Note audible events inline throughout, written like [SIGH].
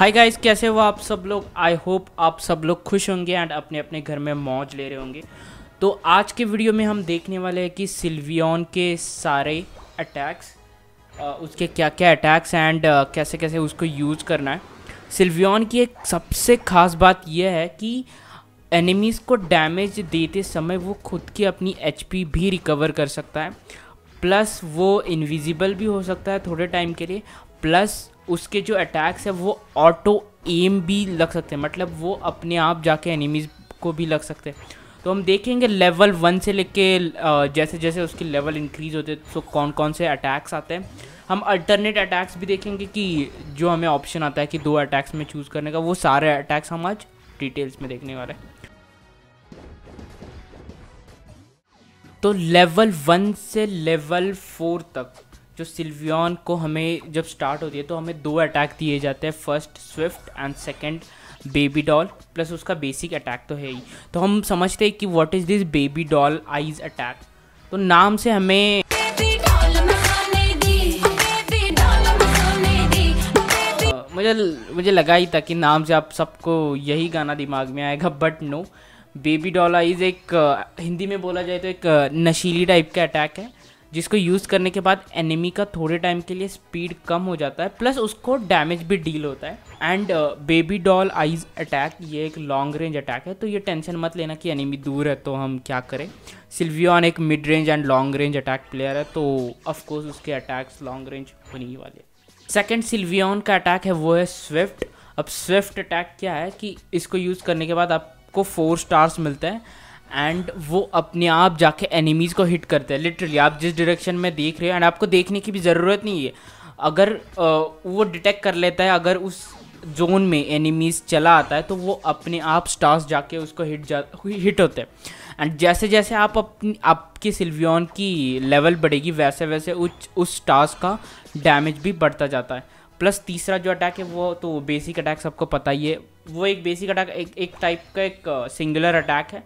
hi guys कैसे हो आप सब लोग आई होप आप सब लोग खुश होंगे एंड अपने अपने घर में मौज ले रहे होंगे तो आज के वीडियो में हम देखने वाले हैं कि सिल्वियन के सारे अटैक्स उसके क्या क्या अटैक्स एंड कैसे कैसे उसको यूज़ करना है सिल्वियन की एक सबसे ख़ास बात यह है कि एनिमीज़ को डैमेज देते समय वो खुद की अपनी एच भी रिकवर कर सकता है प्लस वो इनविजिबल भी हो सकता है थोड़े टाइम के लिए प्लस उसके जो अटैक्स है वो ऑटो एम भी लग सकते हैं मतलब वो अपने आप जाके एनिमीज़ को भी लग सकते हैं तो हम देखेंगे लेवल वन से लेके जैसे जैसे उसके लेवल इंक्रीज होते हैं तो कौन कौन से अटैक्स आते हैं हम अल्टरनेट अटैक्स भी देखेंगे कि जो हमें ऑप्शन आता है कि दो अटैक्स में चूज़ करने का वो सारे अटैक्स हम आज डिटेल्स में देखने वाले हैं तो लेवल वन से लेवल फोर तक जो सिल्वियन को हमें जब स्टार्ट होती है तो हमें दो अटैक दिए जाते हैं first swift and second baby doll plus उसका बेसिक अटैक तो है ही तो हम समझते हैं कि what is this baby doll eyes attack तो नाम से हमें मुझे मुझे लगा ही था कि नाम से आप सबको यही गाना दिमाग में आएगा but no baby doll is एक हिंदी में बोला जाए तो एक नशीली टाइप का अटैक है जिसको यूज़ करने के बाद एनिमी का थोड़े टाइम के लिए स्पीड कम हो जाता है प्लस उसको डैमेज भी डील होता है and baby doll eyes attack ये एक लॉन्ग रेंज अटैक है तो ये टेंशन मत लेना कि एनिमी दूर है तो हम क्या करें सिल्वियन एक mid range and long range attack player है तो ऑफकोर्स उसके अटैक्स लॉन्ग रेंज होने ही वाले सेकेंड सिल्वियन का अटैक है वो है स्विफ्ट अब स्विफ्ट अटैक क्या है कि इसको यूज़ करने के बाद आपको फोर स्टार्स मिलते हैं एंड वो अपने आप जाके एनिमीज़ को हिट करते हैं लिटरली आप जिस डायरेक्शन में देख रहे हो एंड आपको देखने की भी ज़रूरत नहीं है अगर आ, वो डिटेक्ट कर लेता है अगर उस जोन में एनिमीज़ चला आता है तो वो अपने आप स्टार्स जाके उसको हिट जा हिट होते हैं एंड जैसे जैसे आप अपनी आपकी सिल्वियन की लेवल बढ़ेगी वैसे वैसे उस उस स्टार्स का डैमेज भी बढ़ता जाता है प्लस तीसरा जो अटैक है वो तो बेसिक अटैक सबको पता ही है वो एक बेसिक अटैक एक एक टाइप का एक सिंगुलर अटैक है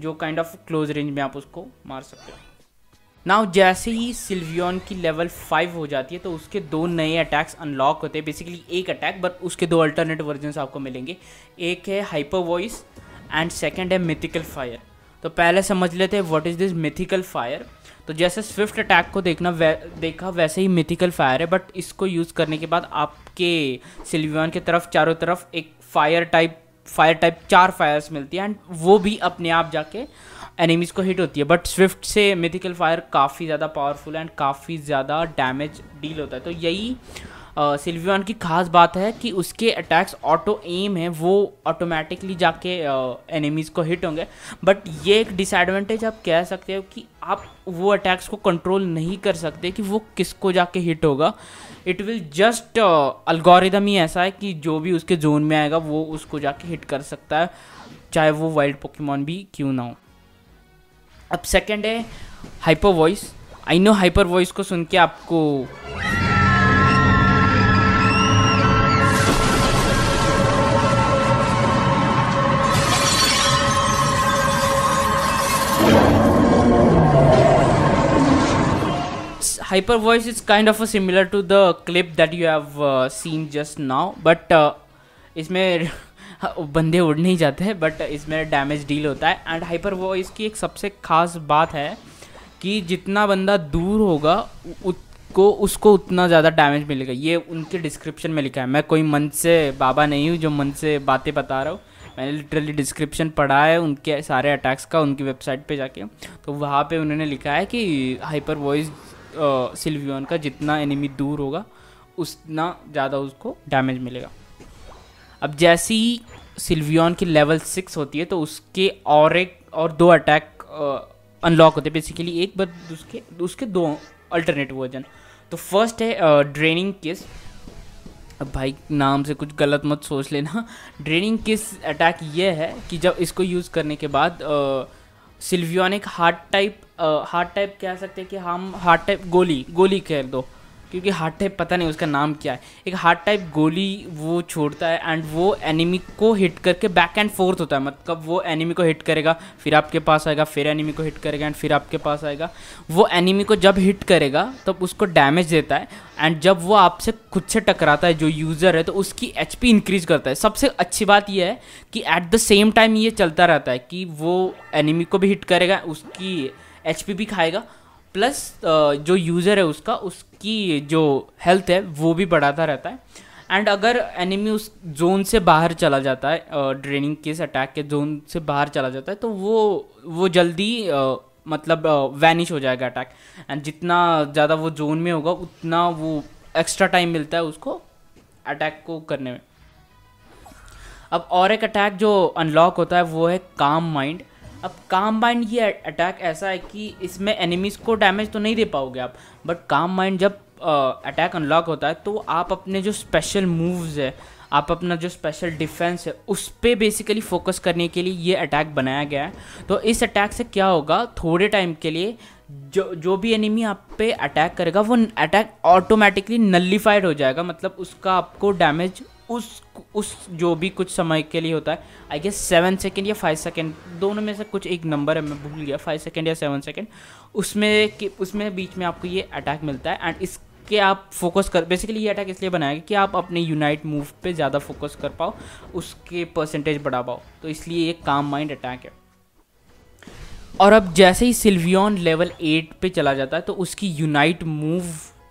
जो काइंड ऑफ क्लोज रेंज में आप उसको मार सकते हो नाउ जैसे ही सिल्वियन की लेवल फाइव हो जाती है तो उसके दो नए अटैक्स अनलॉक होते हैं बेसिकली एक अटैक बट उसके दो अल्टरनेट वर्जन आपको मिलेंगे एक है हाइपर वॉइस एंड सेकेंड है मिथिकल फायर तो पहले समझ लेते हैं what is this mythical fire तो जैसे स्विफ्ट अटैक को देखना वै, देखा वैसे ही मिथिकल फायर है बट इसको यूज़ करने के बाद आपके सिल्वियन के तरफ चारों तरफ एक फायर टाइप फायर टाइप चार फायर्स मिलती हैं एंड वो भी अपने आप जाके एनिमीज़ को हिट होती है बट स्विफ्ट से मिथिकल फायर काफ़ी ज़्यादा पावरफुल एंड काफ़ी ज़्यादा डैमेज डील होता है तो यही सिल्वियन की खास बात है कि उसके अटैक्स ऑटो एम है वो ऑटोमेटिकली जाके एनिमीज़ को हिट होंगे बट ये एक डिसएडवांटेज आप कह सकते हो कि आप वो अटैक्स को कंट्रोल नहीं कर सकते कि वो किसको जाके हिट होगा इट विल जस्ट अल्गोरिदम ही ऐसा है कि जो भी उसके जोन में आएगा वो उसको जाके हिट कर सकता है चाहे वो वाइल्ड पोकेमॉन भी क्यों ना हो अब सेकेंड है hyper voice I know hyper voice को सुन के आपको hyper voice is kind of a similar to the clip that you have uh, seen just now but uh, इसमें [LAUGHS] बंदे उड़ नहीं जाते बट इसमें डैमेज डील होता है एंड हाइपर वॉइस की एक सबसे खास बात है कि जितना बंदा दूर होगा उसको उसको उतना ज़्यादा डैमेज मिलेगा ये उनके डिस्क्रिप्शन में लिखा है मैं कोई मन से बाबा नहीं हूँ जो मन से बातें बता रहा हूँ मैंने लिटरली डिस्क्रिप्शन पढ़ा है उनके सारे अटैक्स का उनकी वेबसाइट पे जाके तो वहाँ पे उन्होंने लिखा है कि हाइपर वॉइस सिल्वियन का जितना एनिमी दूर होगा उतना ज़्यादा उसको डैमेज मिलेगा अब जैसे ही सिल्वियन की लेवल सिक्स होती है तो उसके और एक और दो अटैक अनलॉक होते हैं बेसिकली एक बट उसके उसके दो अल्टरनेट वर्जन तो फर्स्ट है ड्रेनिंग किस अब भाई नाम से कुछ गलत मत सोच लेना ड्रेनिंग किस अटैक ये है कि जब इसको यूज़ करने के बाद आ, सिल्वियोनिक हार्ट टाइप हार्ट टाइप कह सकते हैं कि हम हार्ट टाइप गोली गोली कह दो क्योंकि हार्ट टाइप पता नहीं उसका नाम क्या है एक हार्ट टाइप गोली वो छोड़ता है एंड वो एनिमी को हिट करके बैक एंड फोर्थ होता है मतलब वो एनिमी को हिट करेगा फिर आपके पास आएगा फिर एनिमी को हिट करेगा एंड फिर आपके पास आएगा वो एनिमी को जब हिट करेगा तब तो उसको डैमेज देता है एंड जब वो आपसे खुद से टकराता है जो यूज़र है तो उसकी एच पी इंक्रीज करता है सबसे अच्छी बात यह है कि एट द सेम टाइम ये चलता रहता है कि वो एनिमी को भी हिट करेगा उसकी एच पी भी खाएगा प्लस जो यूज़र है उसका उसकी जो हेल्थ है वो भी बढ़ाता रहता है एंड अगर एनिमी उस जोन से बाहर चला जाता है ड्रेनिंग केस अटैक के जोन से बाहर चला जाता है तो वो वो जल्दी आ, मतलब वैनिश हो जाएगा अटैक एंड जितना ज़्यादा वो जोन में होगा उतना वो एक्स्ट्रा टाइम मिलता है उसको अटैक को करने में अब और एक अटैक जो अनलॉक होता है वो है काम माइंड अब काम माइंड ये अटैक ऐसा है कि इसमें एनिमीज़ को डैमेज तो नहीं दे पाओगे आप बट काम माइंड जब अटैक अनलॉक होता है तो आप अपने जो स्पेशल मूव्स है आप अपना जो स्पेशल डिफेंस है उस पर बेसिकली फोकस करने के लिए ये अटैक बनाया गया है तो इस अटैक से क्या होगा थोड़े टाइम के लिए जो जो भी एनिमी आप पे अटैक करेगा वो अटैक ऑटोमेटिकली नलीफाइड हो जाएगा मतलब उसका आपको डैमेज उस उस जो भी कुछ समय के लिए होता है आई गेस सेवन सेकेंड या फाइव सेकेंड दोनों में से कुछ एक नंबर है मैं भूल गया फाइव सेकेंड या सेवन सेकेंड उसमें कि उसमें बीच में आपको ये अटैक मिलता है एंड इसके आप फोकस कर बेसिकली ये अटैक इसलिए बनाया कि आप अपने यूनाइट मूव पे ज़्यादा फोकस कर पाओ उसके परसेंटेज बढ़ा पाओ तो इसलिए ये काम माइंड अटैक है और अब जैसे ही सिल्वियन लेवल एट पे चला जाता है तो उसकी यूनाइट मूव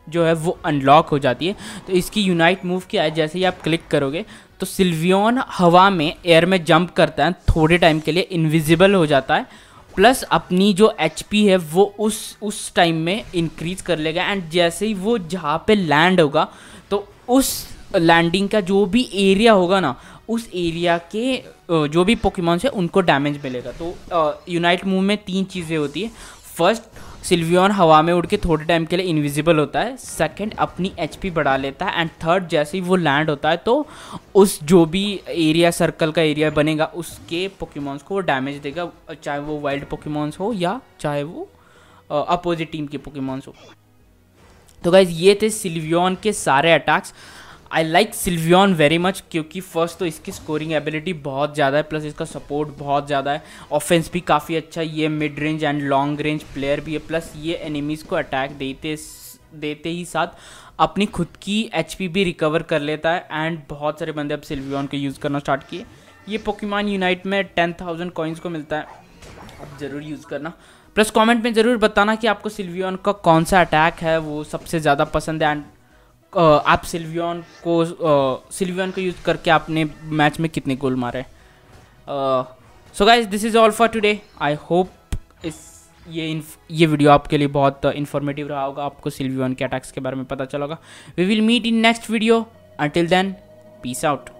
जो है वो अनलॉक हो जाती है तो इसकी यूनाइट मूव क्या है जैसे ही आप क्लिक करोगे तो सिल्वियन हवा में एयर में जंप करता है थोड़े टाइम के लिए इनविजिबल हो जाता है प्लस अपनी जो एच है वो उस उस टाइम में इंक्रीज कर लेगा एंड जैसे ही वो जहाँ पे लैंड होगा तो उस लैंडिंग का जो भी एरिया होगा ना उस एरिया के जो भी पोकेमॉन्स है उनको डैमेज मिलेगा तो यूनाइट मूव में तीन चीज़ें होती है फर्स्ट सिल्वियन हवा में उड़ के थोड़े टाइम के लिए इनविजिबल होता है सेकंड अपनी एचपी बढ़ा लेता है एंड थर्ड जैसे ही वो लैंड होता है तो उस जो भी एरिया सर्कल का एरिया बनेगा उसके पोकेमॉन्स को वो डैमेज देगा चाहे वो वाइल्ड पोकेमॉन्स हो या चाहे वो अपोजिट टीम के पोकेमॉन्स हो तो गाइज ये थे सिल्वियन के सारे attacks I like Sylveon very much क्योंकि फर्स्ट तो इसकी स्कोरिंग एबिलिटी बहुत ज़्यादा है प्लस इसका सपोर्ट बहुत ज़्यादा है ऑफेंस भी काफ़ी अच्छा ये mid range and long range player भी है प्लस ये एनिमीज़ को अटैक देते देते ही साथ अपनी खुद की एच भी रिकवर कर लेता है एंड बहुत सारे बंदे अब सिल्वियन को यूज़ करना स्टार्ट किए ये पोकीमान यूनाइट में टेन थाउजेंड कॉइन्स को मिलता है अब ज़रूर यूज़ करना प्लस कमेंट में ज़रूर बताना कि आपको सिल्वियन का कौन सा अटैक है वो सबसे ज़्यादा पसंद है एंड आप सिल्वियन को सिल्वियन को यूज़ करके आपने मैच में कितने गोल मारे so guys this is all for today I hope इस ये ये वीडियो आपके लिए बहुत इन्फॉर्मेटिव रहा होगा आपको सिल्वियन के अटैक्स के बारे में पता चला होगा we will meet in next video until then peace out